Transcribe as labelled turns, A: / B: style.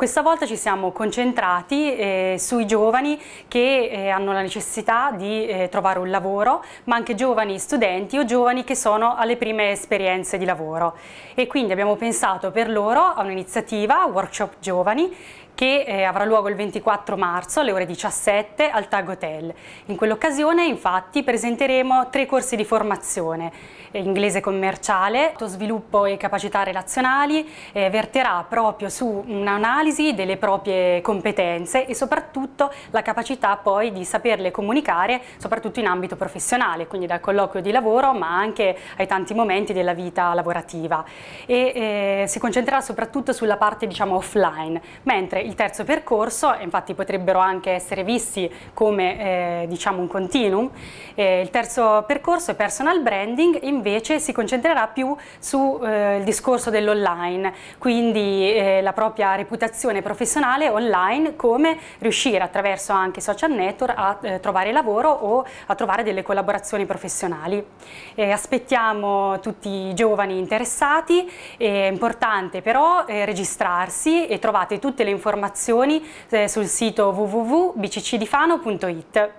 A: Questa volta ci siamo concentrati eh, sui giovani che eh, hanno la necessità di eh, trovare un lavoro, ma anche giovani studenti o giovani che sono alle prime esperienze di lavoro. E quindi abbiamo pensato per loro a un'iniziativa, Workshop Giovani, che eh, avrà luogo il 24 marzo alle ore 17 al Tag Hotel. In quell'occasione infatti presenteremo tre corsi di formazione, eh, inglese commerciale, sviluppo e capacità relazionali, eh, verterà proprio su un'analisi delle proprie competenze e soprattutto la capacità poi di saperle comunicare soprattutto in ambito professionale, quindi dal colloquio di lavoro ma anche ai tanti momenti della vita lavorativa e eh, si concentrerà soprattutto sulla parte diciamo offline, mentre il terzo percorso, infatti potrebbero anche essere visti come eh, diciamo un continuum. Eh, il terzo percorso, personal branding, invece si concentrerà più sul eh, discorso dell'online, quindi eh, la propria reputazione professionale online, come riuscire attraverso anche social network a eh, trovare lavoro o a trovare delle collaborazioni professionali. Eh, aspettiamo tutti i giovani interessati, è importante però registrarsi e trovate tutte le informazioni informazioni eh, sul sito www.bccdifano.it.